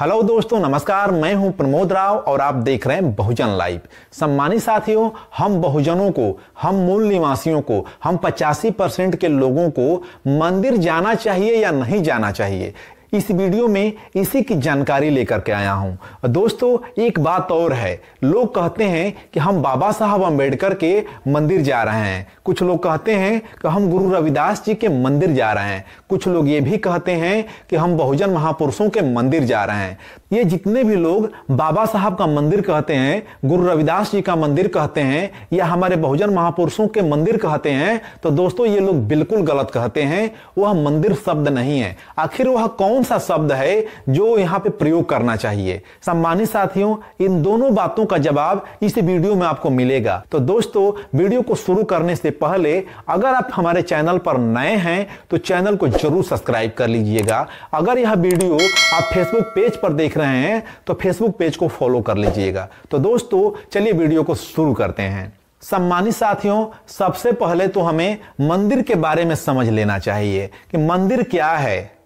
hello दोस्तों नमस्कार मैं हूं प्रमोद राव और आप देख रहे हैं बहुजन लाइव सम्मानित साथियों हम बहुजनों को हम मूल निवासियों को हम पचासी परसेंट के लोगों को मंदिर जाना चाहिए या नहीं जाना चाहिए इस वीडियो में इसी की जानकारी लेकर के आया हूं दोस्तों एक बात और है लोग कहते हैं कि हम बाबा साहब अम्बेडकर के मंदिर जा रहे हैं कुछ लोग कहते हैं कि हम गुरु रविदास जी के मंदिर जा रहे हैं कुछ लोग ये भी कहते हैं कि हम बहुजन महापुरुषों के मंदिर जा रहे हैं ये जितने भी लोग बाबा साहब का मंदिर कहते हैं गुरु रविदास जी का मंदिर कहते हैं या हमारे बहुजन महापुरुषों के मंदिर कहते हैं तो दोस्तों ये लोग बिल्कुल गलत कहते हैं वह मंदिर शब्द नहीं है आखिर वह कौन कौन सा शब्द है जो यहां पे प्रयोग करना चाहिए सम्मानित साथियों इन दोनों बातों का जवाब इस वीडियो में आपको मिलेगा तो दोस्तों वीडियो को शुरू करने से पहले अगर आप हमारे चैनल पर नए हैं तो चैनल को जरूर सब्सक्राइब कर लीजिएगा अगर यह वीडियो आप फेसबुक पेज पर देख रहे हैं तो फेसबुक पेज को फॉलो कर लीजिएगा तो दोस्तों चलिए वीडियो को शुरू करते हैं सम्मानित साथियों सबसे पहले तो हमें मंदिर के बारे में समझ लेना चाहिए कि मंदिर क्या है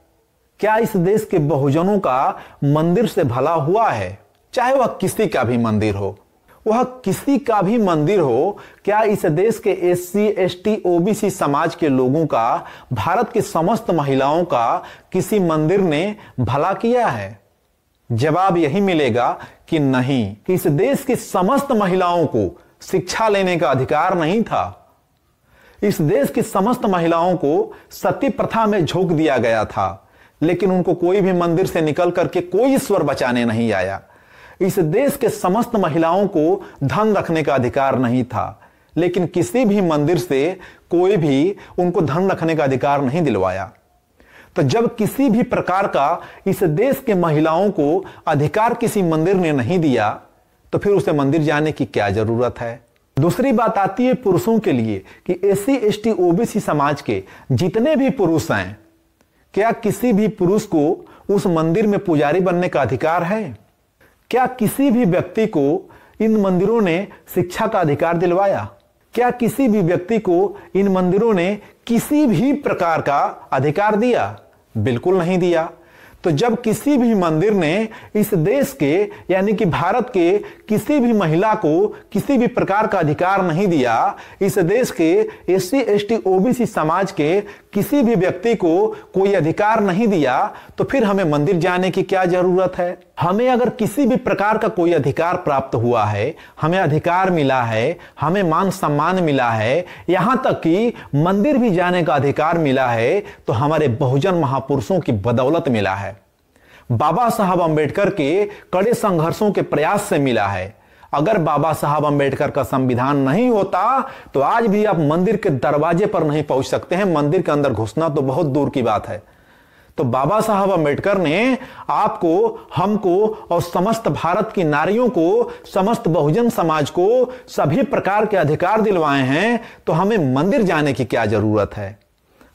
क्या इस देश के बहुजनों का मंदिर से भला हुआ है चाहे वह किसी का भी मंदिर हो वह किसी का भी मंदिर हो क्या इस देश के S C S T OBC समाज के लोगों का भारत की समस्त महिलाओं का किसी मंदिर ने भला किया है जवाब यही मिलेगा कि नहीं कि इस देश की समस्त महिलाओं को शिक्षा लेने का अधिकार नहीं था इस देश की समस्त महिलाओं को सती प्रथा में झोंक दिया गया था लेकिन उनको कोई भी मंदिर से निकल करके कोई स्वर बचाने नहीं आया इस देश के समस्त महिलाओं को धन रखने का अधिकार नहीं था लेकिन किसी भी मंदिर से कोई भी उनको धन रखने का अधिकार नहीं दिलवाया तो जब किसी भी प्रकार का इस देश के महिलाओं को अधिकार किसी मंदिर ने नहीं दिया तो फिर उसे मंदिर जाने की क्या जरूरत है दूसरी बात आती है पुरुषों के लिए कि S C S T OBC समाज के जितने भी पुरुष हैं क्या किसी भी पुरुष को उस मंदिर में पुजारी बनने का अधिकार है क्या किसी भी व्यक्ति को इन मंदिरों ने शिक्षा का अधिकार दिलवाया क्या किसी भी व्यक्ति को इन मंदिरों ने किसी भी प्रकार का अधिकार दिया बिल्कुल नहीं दिया तो जब किसी भी मंदिर ने इस देश के यानी कि भारत के किसी भी महिला को किसी भी प्रकार का अधिकार नहीं दिया इस देश के S C S T OBC समाज के किसी भी व्यक्ति को कोई अधिकार नहीं दिया तो फिर हमें मंदिर जाने की क्या जरूरत है हमें अगर किसी भी प्रकार का कोई अधिकार प्राप्त हुआ है हमें अधिकार मिला है हमें मान सम्मान मिला है यहाँ तक कि मंदिर भी जाने का अधिकार मिला है तो हमारे बहुजन महापुरुषों की बदौलत मिला है बाबा साहब अंबेडकर के कड़े संघर्षों के प्रयास से मिला है अगर बाबा साहब अंबेडकर का संविधान नहीं होता तो आज भी आप मंदिर के दरवाजे पर नहीं पहुंच सकते हैं मंदिर के अंदर घुसना तो बहुत दूर की बात है तो बाबा साहब अंबेडकर ने आपको हमको और समस्त भारत की नारियों को समस्त बहुजन समाज को सभी प्रकार के अधिकार दिलवाए हैं तो हमें मंदिर जाने की क्या जरूरत है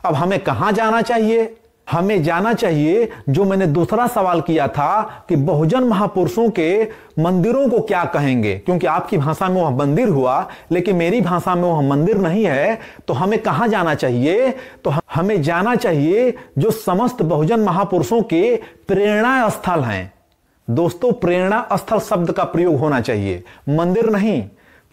अब हमें कहां जाना चाहिए हमें जाना चाहिए जो मैंने दूसरा सवाल किया था कि बहुजन महापुरुषों के मंदिरों को क्या कहेंगे क्योंकि आपकी भाषा में वह मंदिर हुआ लेकिन मेरी भाषा में वह मंदिर नहीं है तो हमें कहाँ जाना चाहिए तो हमें जाना चाहिए जो समस्त बहुजन महापुरुषों के प्रेरणा स्थल हैं दोस्तों प्रेरणा स्थल शब्द का प्रयोग होना चाहिए मंदिर नहीं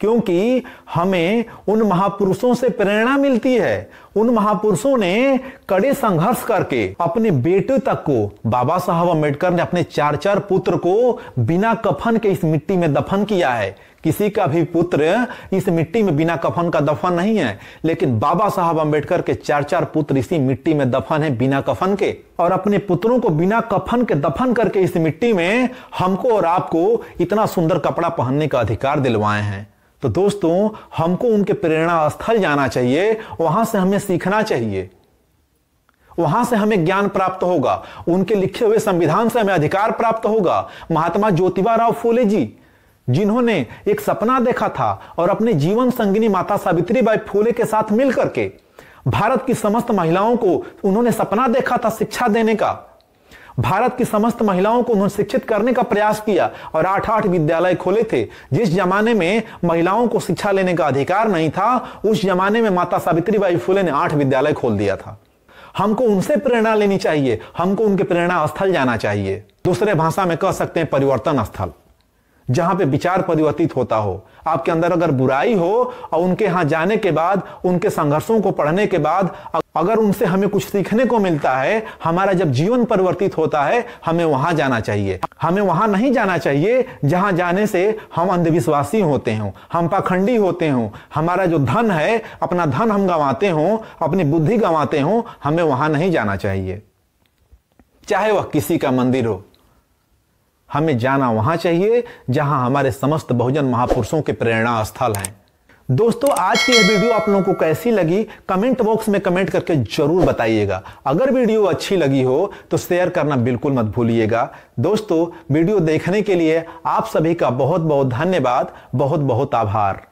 क्योंकि हमें उन महापुरुषों से प्रेरणा मिलती है उन महापुरुषों ने कड़े संघर्ष करके अपने बेटे तक को बाबा साहब अम्बेडकर ने अपने चार चार पुत्र को बिना कफन के इस मिट्टी में दफन किया है किसी का भी पुत्र इस मिट्टी में बिना कफन का दफन नहीं है लेकिन बाबा साहब अंबेडकर के चार चार पुत्र इसी मिट्टी में दफन है बिना कफन के और अपने पुत्रों को बिना कफन के दफन करके इस मिट्टी में हमको और आपको इतना सुंदर कपड़ा पहनने का अधिकार दिलवाए हैं तो दोस्तों हमको उनके प्रेरणा स्थल जाना चाहिए वहां से हमें सीखना चाहिए वहां से हमें ज्ञान प्राप्त होगा उनके लिखे हुए संविधान से हमें अधिकार प्राप्त होगा महात्मा ज्योतिबा राव फूले जी जिन्होंने एक सपना देखा था और अपने जीवन संगिनी माता सावित्रीबाई फूले के साथ मिलकर के भारत की समस्त महिलाओं को उन्होंने सपना देखा था शिक्षा देने का भारत की समस्त महिलाओं को उन्होंने शिक्षित करने का प्रयास किया और आठ आठ विद्यालय खोले थे जिस जमाने में महिलाओं को शिक्षा लेने का अधिकार नहीं था उस जमाने में माता सावित्री बाई फुले ने आठ विद्यालय खोल दिया था हमको उनसे प्रेरणा लेनी चाहिए हमको उनके प्रेरणा स्थल जाना चाहिए दूसरे भाषा में कह सकते हैं परिवर्तन स्थल जहां पे विचार परिवर्तित होता हो आपके अंदर अगर बुराई हो और उनके यहां जाने के बाद उनके संघर्षों को पढ़ने के बाद अगर उनसे हमें कुछ सीखने को मिलता है हमारा जब जीवन परिवर्तित होता है हमें वहां जाना चाहिए हमें वहां नहीं जाना चाहिए जहां जाने से हम अंधविश्वासी होते हों हम पाखंडी होते हों हमारा जो धन है अपना धन हम गंवाते हों अपनी बुद्धि गंवाते हों हमें वहां नहीं जाना चाहिए चाहे वह किसी का मंदिर हो हमें जाना वहां चाहिए जहां हमारे समस्त बहुजन महापुरुषों के प्रेरणा स्थल हैं दोस्तों आज की यह वीडियो आप लोगों को कैसी लगी कमेंट बॉक्स में कमेंट करके जरूर बताइएगा अगर वीडियो अच्छी लगी हो तो शेयर करना बिल्कुल मत भूलिएगा दोस्तों वीडियो देखने के लिए आप सभी का बहुत बहुत धन्यवाद बहुत बहुत आभार